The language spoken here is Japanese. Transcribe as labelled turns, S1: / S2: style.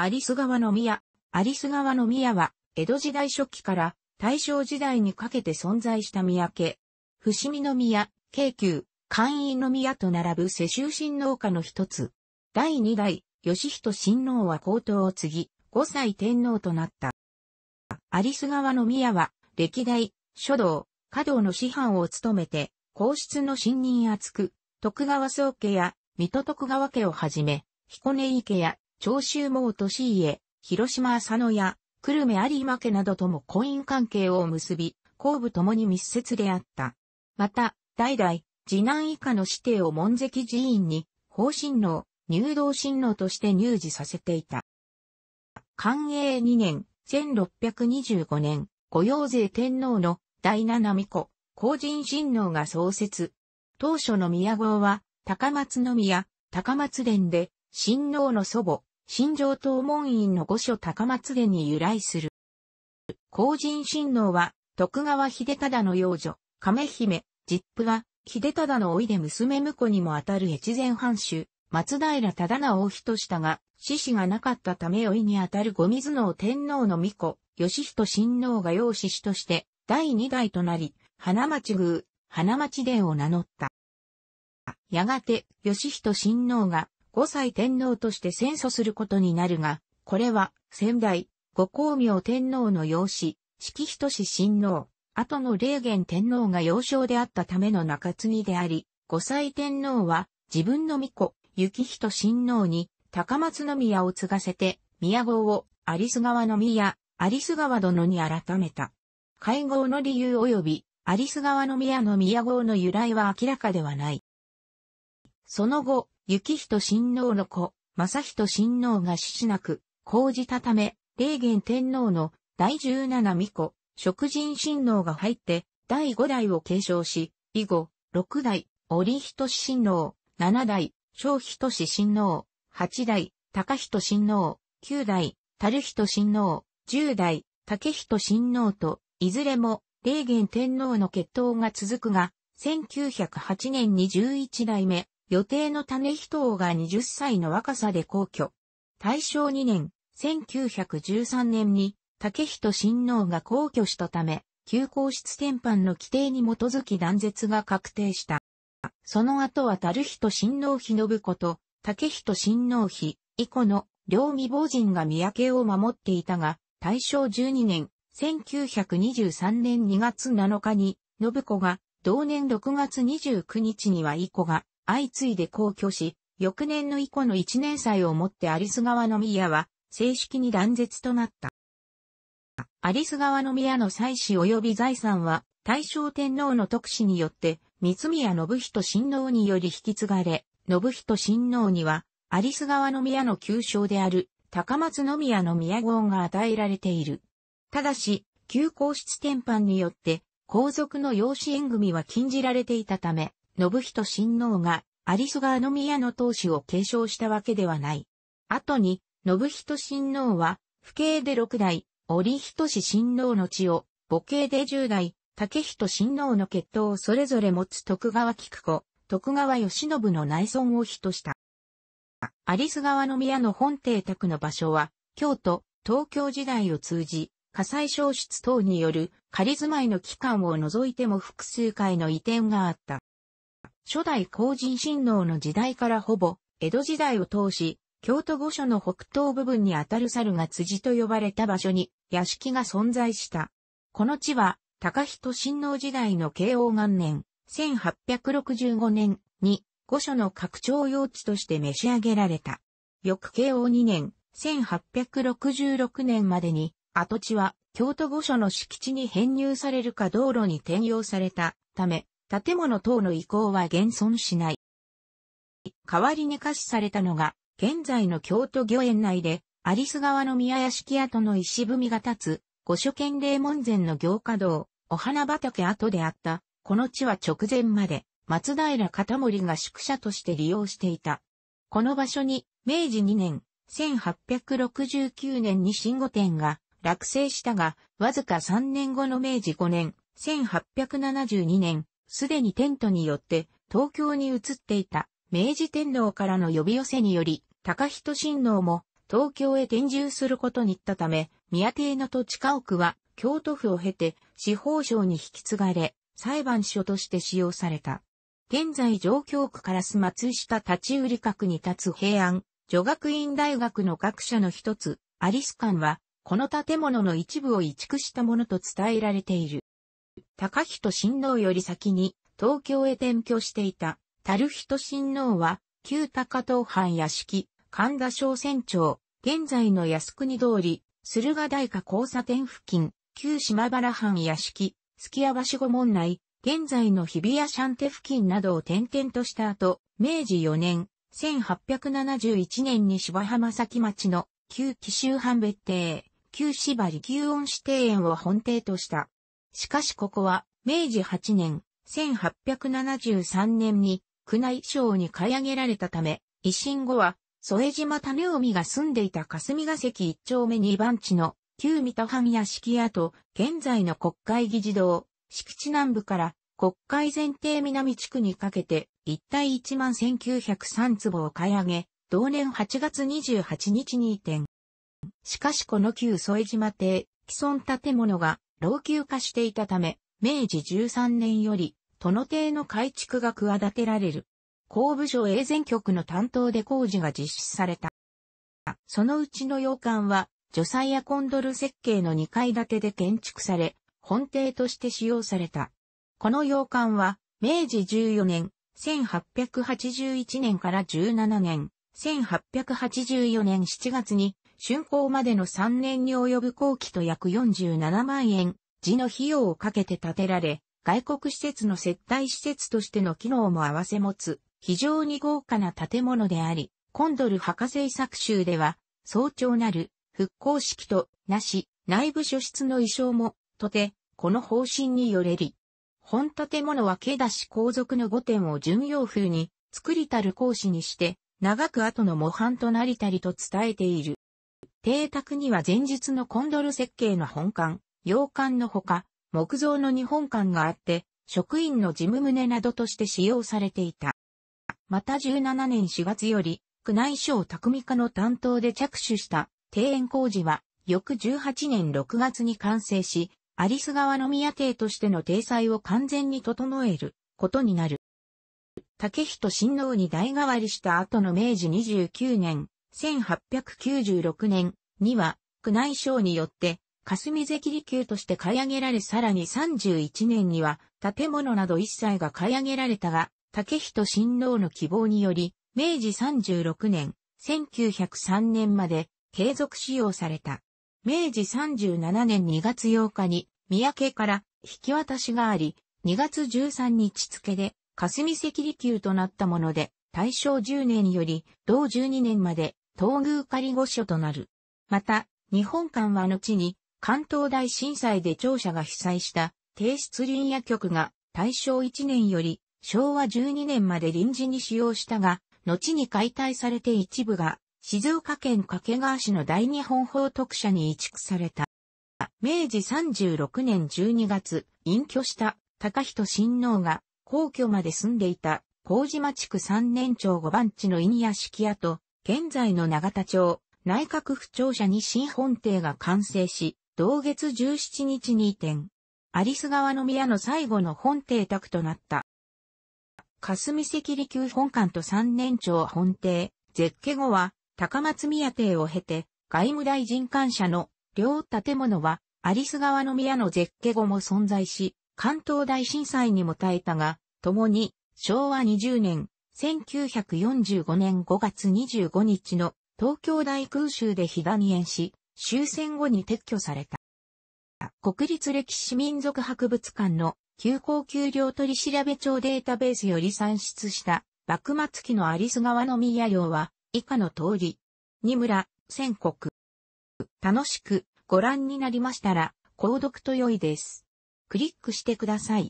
S1: アリス川の宮。アリス川の宮は、江戸時代初期から大正時代にかけて存在した宮家。伏見の宮、京急、官員の宮と並ぶ世襲新農家の一つ。第二代、義人新王は皇統を継ぎ、五歳天皇となった。アリス川の宮は、歴代、書道、華道の師範を務めて、皇室の信任厚く、徳川宗家や、水戸徳川家をはじめ、彦根池や長州毛利家、広島浅野や、久留米有馬家などとも婚姻関係を結び、公部ともに密接であった。また、代々、次男以下の指定を門跡寺院に、法親王、入道親王として入寺させていた。寛永2年、1625年、御用税天皇の第七巫女、公人親王が創設。当初の宮号は、高松宮、高松殿で、親王の祖母、新城東門院の御所高松殿に由来する。後人親王は、徳川秀忠の幼女、亀姫、実父は、秀忠の老いで娘婿にもあたる越前藩主、松平忠直人したが、獅子がなかったため老いにあたる御水の天皇の御子、義人親王が養子子として、第二代となり、花町宮、花町殿を名乗った。やがて、義人親王が、5歳天皇として戦祖することになるが、これは、先代、五光明天皇の養子、式人志親王、後の霊元天皇が幼少であったための中継ぎであり、五歳天皇は自分の巫女、幸人親王に高松宮を継がせて、宮号を有栖川の宮、有栖川殿に改めた。会合の理由及び有栖川の宮の宮号の由来は明らかではない。その後、幸人親王の子、正人親王が死しなく、講じたため、霊元天皇の第十七巫女、食人親王が入って、第五代を継承し、以後、六代、織人親王、七代、小人親王、八代、高人親王、九代、樽人親王、十代、竹人親王と、いずれも、霊元天皇の血統が続くが、1908年に11代目、予定の種人王が20歳の若さで皇居。大正2年、1913年に、竹人親王が皇居したため、旧皇室転藩の規定に基づき断絶が確定した。その後は樽人親王妃信子と、竹人親王妃、以子の両未亡人が三宅を守っていたが、大正12年、1923年2月7日に、信子が、同年6月29日には以子が、相次いで皇居し、翌年の以降の一年祭をもってアリス川の宮は正式に断絶となった。アリス川の宮の祭祀及び財産は大正天皇の特使によって三宮信人親王により引き継がれ、信人親王にはアリス川の宮の旧称である高松宮の宮号が与えられている。ただし、旧皇室典範によって、皇族の養子縁組は禁じられていたため、信人親王が有栖川ガ宮の当主を継承したわけではない。後に、信人親王は、父兄で6代、織人氏親王の地を、母兄で10代、武人親王の血統をそれぞれ持つ徳川菊子、徳川義信の内村を比とした。有栖川の宮の本邸宅の場所は、京都、東京時代を通じ、火災消失等による仮住まいの期間を除いても複数回の移転があった。初代後人親王の時代からほぼ、江戸時代を通し、京都御所の北東部分にあたる猿が辻と呼ばれた場所に屋敷が存在した。この地は、高人親王時代の慶応元年、1865年に御所の拡張用地として召し上げられた。翌慶応2年、1866年までに、跡地は京都御所の敷地に編入されるか道路に転用されたため、建物等の移行は現存しない。代わりに可視されたのが、現在の京都御苑内で、アリス川の宮屋敷跡の石踏みが立つ、御所県霊門前の行華堂、お花畑跡であった、この地は直前まで、松平片森が宿舎として利用していた。この場所に、明治2年、1869年に新御殿が落成したが、わずか3年後の明治5年、1872年、すでにテントによって東京に移っていた明治天皇からの呼び寄せにより、高人親王も東京へ転住することに行ったため、宮邸の土地家屋は京都府を経て司法省に引き継がれ、裁判所として使用された。現在上京区からす松下立ち売り閣に立つ平安、女学院大学の学者の一つ、アリス館は、この建物の一部を移築したものと伝えられている。高人親王より先に東京へ転居していた、樽人親王は、旧高東藩屋敷、神田小船長、現在の靖国通り、駿河台下交差点付近、旧島原藩屋敷、月屋橋御門内、現在の日比谷シャンテ付近などを転々とした後、明治4年、1871年に芝浜崎町の旧紀州藩別邸、旧芝利旧恩師庭園を本邸とした。しかしここは、明治8年、1873年に、宮内省に買い上げられたため、維新後は、添島種臣が住んでいた霞ヶ関一丁目二番地の旧三田藩屋敷跡、現在の国会議事堂、敷地南部から国会前提南地区にかけて一帯1万1903坪を買い上げ、同年8月28日に移転。しかしこの旧添島邸、既存建物が老朽化していたため、明治13年より、殿邸の改築が企てられる。工部所営前局の担当で工事が実施された。そのうちの洋館は、除災やコンドル設計の2階建てで建築され、本邸として使用された。この洋館は、明治14年、1881年から17年、1884年7月に竣工までの3年に及ぶ工期と約47万円、地の費用をかけて建てられ、外国施設の接待施設としての機能も併せ持つ、非常に豪華な建物であり、コンドル博士作集では、早朝なる復興式となし、内部書室の衣装も、とて、この方針によれり。本建物は毛出し皇族の御殿を巡洋風に、作りたる講師にして、長く後の模範となりたりと伝えている。邸宅には前述のコンドル設計の本館、洋館のほか、木造の日本館があって、職員の事務棟などとして使用されていた。また17年4月より、区内省匠課の担当で着手した庭園工事は、翌18年6月に完成し、アリス川の宮邸としての体裁を完全に整えることになる。竹人親王に代替わりした後の明治29年、1896年には、宮内省によって、霞関離宮として買い上げられさらに31年には、建物など一切が買い上げられたが、竹人新郎の希望により、明治36年、1903年まで継続使用された。明治37年2月8日に、三宅から引き渡しがあり、2月13日付で、霞関離宮となったもので、大正10年より同12年まで東宮仮御所となる。また、日本館は後に関東大震災で庁舎が被災した帝室林野局が大正1年より昭和12年まで臨時に使用したが、後に解体されて一部が静岡県掛川市の大日本法特社に移築された。明治36年12月、隠居した高人親王が皇居まで住んでいた麹町区3年町5番地の稲屋敷屋と、現在の長田町、内閣府庁舎に新本邸が完成し、同月17日に移転。アリス川の宮の最後の本邸宅となった。霞関利休本館と三年町本邸、絶景後は、高松宮邸を経て、外務大臣官舎の両建物は、アリス川の宮の絶景後も存在し、関東大震災にも耐えたが、共に昭和20年、1945年5月25日の東京大空襲で被弾炎し、終戦後に撤去された。国立歴史民族博物館の休校休料取調べ帳データベースより算出した幕末期の有栖川の宮用は以下の通り、二村、千国。楽しくご覧になりましたら、購読と良いです。クリックしてください。